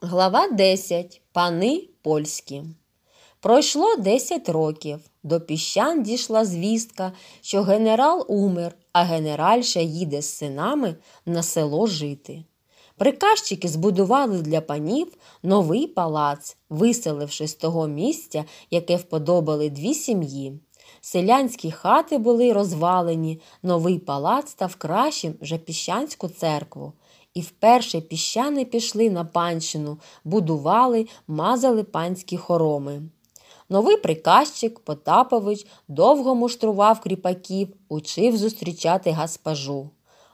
Глава 10. Пани польські. Пройшло 10 років. До піщан дійшла звістка, що генерал умер, а генеральша їде з синами на село жити. Приказчики збудували для панів новий палац, виселивши з того місця, яке вподобали дві сім'ї. Селянські хати були розвалені, новий палац став кращим вже піщанську церкву, і вперше піщани пішли на панщину, будували, мазали панські хороми. Новий приказчик Потапович довго муштрував кріпаків, учив зустрічати гаспажу.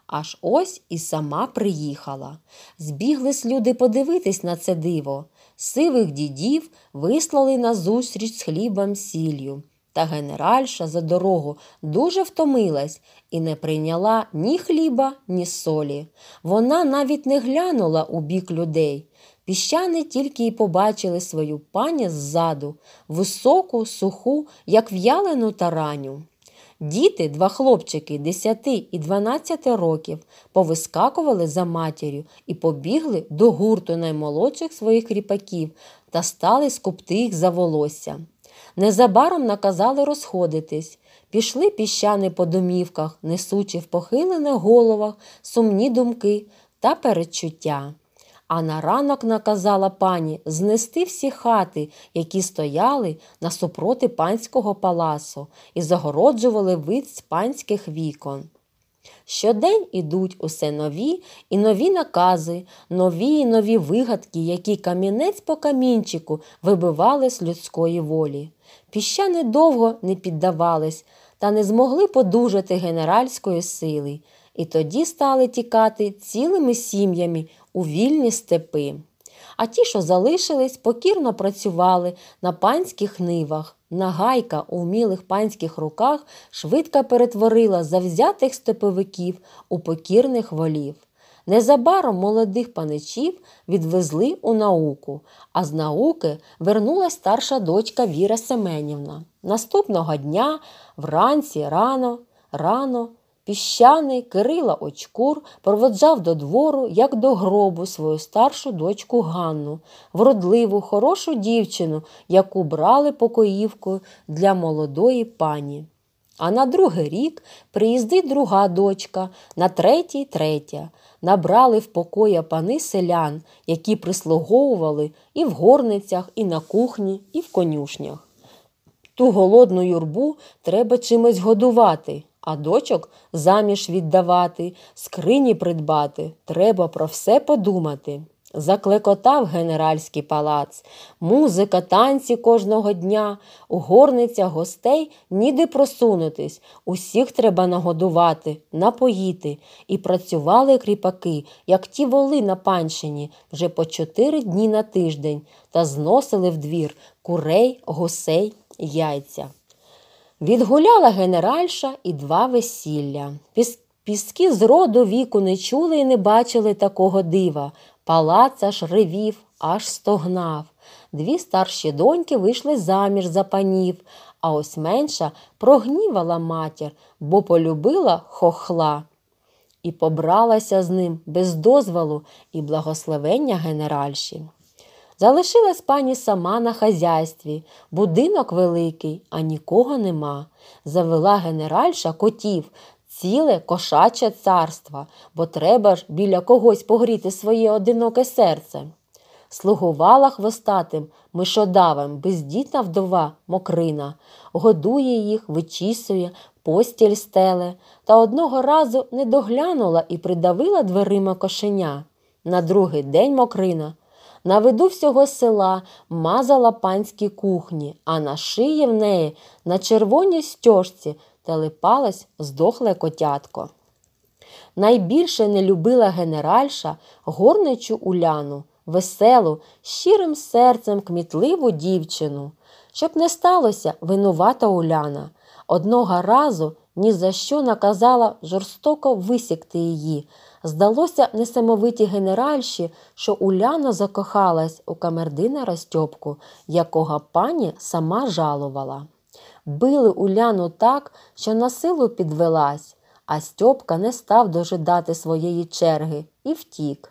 Аж ось і сама приїхала. Збіглись люди подивитись на це диво. Сивих дідів вислали назустріч з хлібом сіллю та генеральша за дорогу дуже втомилась і не прийняла ні хліба, ні солі. Вона навіть не глянула у бік людей. Піщани тільки й побачили свою пані ззаду, високу, суху, як в'ялену тараню. Діти, два хлопчики 10 і 12 років, повискакували за матір'ю і побігли до гурту наймолодших своїх кріпаків та стали скупти їх за волосся. Незабаром наказали розходитись, пішли піщани по домівках, несучи в похилених головах сумні думки та передчуття. А на ранок наказала пані знести всі хати, які стояли насупроти панського паласу, і загороджували вид з панських вікон. Щодень ідуть усе нові і нові накази, нові і нові вигадки, які камінець по камінчику вибивали з людської волі. Піщани довго не піддавались та не змогли подужати генеральської сили, і тоді стали тікати цілими сім'ями у вільні степи. А ті, що залишились, покірно працювали на панських нивах. Нагайка у мілих панських руках швидко перетворила завзятих степовиків у покірних волів. Незабаром молодих паничів відвезли у науку, а з науки вернулась старша дочка Віра Семенівна. Наступного дня, вранці, рано, рано. Піщаний Кирила Очкур проводжав до двору, як до гробу, свою старшу дочку Ганну, вродливу, хорошу дівчину, яку брали покоївкою для молодої пані. А на другий рік приїздить друга дочка, на третій третя. Набрали в покоя пани селян, які прислуговували і в горницях, і на кухні, і в конюшнях. Ту голодну юрбу треба чимось годувати а дочок заміж віддавати, скрині придбати, треба про все подумати. Заклекотав генеральський палац, музика, танці кожного дня, горниця гостей ніде просунутись, усіх треба нагодувати, напоїти. І працювали кріпаки, як ті воли на панщині, вже по чотири дні на тиждень, та зносили в двір курей, гусей, яйця. Відгуляла генеральша і два весілля. Піски з роду віку не чули і не бачили такого дива. Палац аж ревів, аж стогнав. Дві старші доньки вийшли заміж за панів, а ось менша прогнівала матір, бо полюбила хохла. І побралася з ним без дозволу і благословення генеральші. Залишилась пані сама на хазяйстві, будинок великий, а нікого нема. Завела генеральша котів, ціле кошаче царство, бо треба ж біля когось погріти своє одиноке серце. Слугувала хвостатим, мишодавим, бездітна вдова мокрина, годує їх, вичісує, постіль стеле, та одного разу не доглянула і придавила дверима кошеня. На другий день мокрина на виду всього села мазала панські кухні, а на шиї в неї на червоній стьожці телепалась здохле котятко. Найбільше не любила генеральша горничу Уляну, веселу, щирим серцем кмітливу дівчину. Щоб не сталося винувата Уляна. Одного разу ні за що наказала жорстоко висікти її. Здалося несамовиті генеральші, що Уляна закохалась у камердина Растьопку, якого пані сама жалувала. Били Уляну так, що на силу підвелась, а Стьопка не став дожидати своєї черги і втік.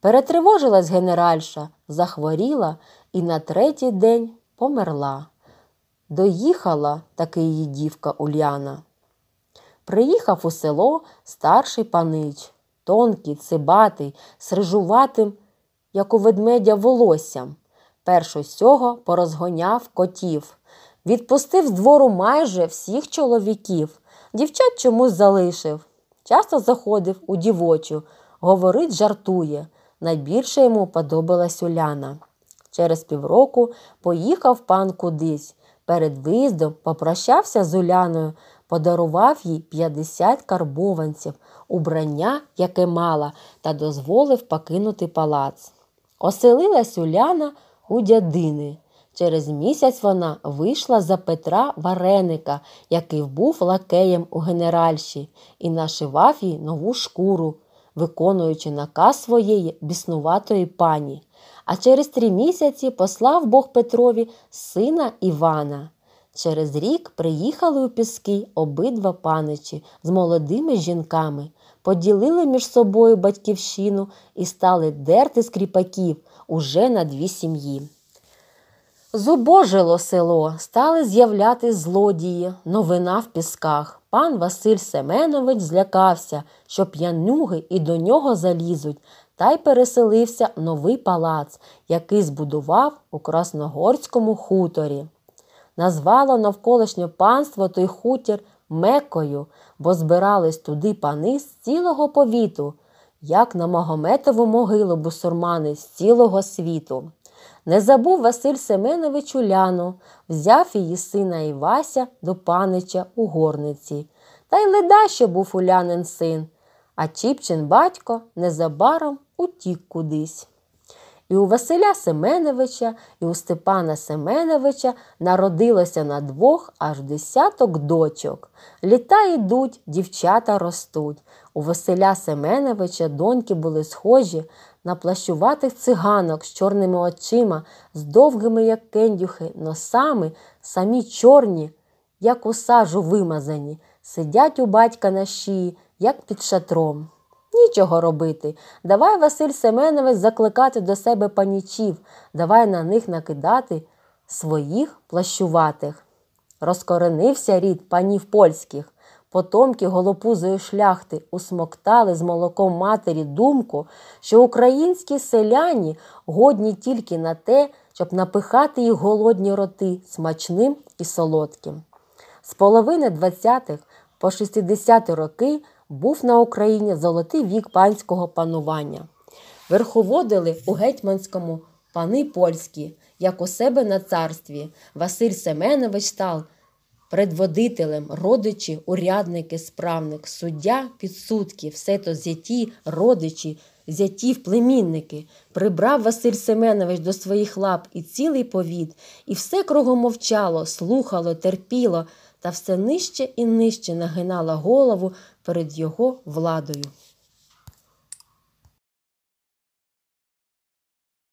Перетривожилась генеральша, захворіла і на третій день померла. Доїхала таки її дівка Уляна приїхав у село старший панич, тонкий, цибатий, з рижуватим, як у ведмедя, волоссям. Перш усього порозгоняв котів, відпустив з двору майже всіх чоловіків, дівчат чомусь залишив. Часто заходив у дівочу, говорить, жартує. Найбільше йому подобалась Уляна. Через півроку поїхав пан кудись. Перед виїздом попрощався з Уляною, подарував їй 50 карбованців, убрання, яке мала, та дозволив покинути палац. Оселилась Уляна у дядини. Через місяць вона вийшла за Петра Вареника, який був лакеєм у генеральші, і нашивав їй нову шкуру, виконуючи наказ своєї біснуватої пані. А через три місяці послав Бог Петрові сина Івана. Через рік приїхали у Піски обидва паничі з молодими жінками, поділили між собою батьківщину і стали дерти скріпаків уже на дві сім'ї. Зубожило село, стали з'являти злодії, новина в Пісках. Пан Василь Семенович злякався, що п'янюги і до нього залізуть, та й переселився новий палац, який збудував у Красногорському хуторі назвало навколишнє панство той хутір мекою, бо збирались туди пани з цілого повіту, як на Магометову могилу бусурмани з цілого світу. Не забув Василь Семенович Уляну, взяв її сина Івася до панича у горниці. Та й леда, що був улянин син, а Чіпчин батько незабаром утік кудись. І у Василя Семеновича, і у Степана Семеновича народилося на двох аж десяток дочок. Літа йдуть, дівчата ростуть. У Василя Семеновича доньки були схожі на плащуватих циганок з чорними очима, з довгими, як кендюхи, носами, самі чорні, як у сажу вимазані, сидять у батька на шиї, як під шатром. Нічого робити. Давай, Василь Семенович, закликати до себе панічів, давай на них накидати своїх плащуватих. Розкоренився рід панів польських. Потомки голопузої шляхти усмоктали з молоком матері думку, що українські селяні годні тільки на те, щоб напихати їх голодні роти смачним і солодким. З половини 20-х по 60-ті роки був на Україні золотий вік панського панування. Верховодили у гетьманському пани польські, як у себе на царстві, Василь Семенович став предводителем, родичі, урядники, справник, суддя підсудки, все то зяті, родичі, зятів, племінники. Прибрав Василь Семенович до своїх лап і цілий повід, і все кругом мовчало, слухало, терпіло. Та все нижче і нижче нагинала голову перед його владою.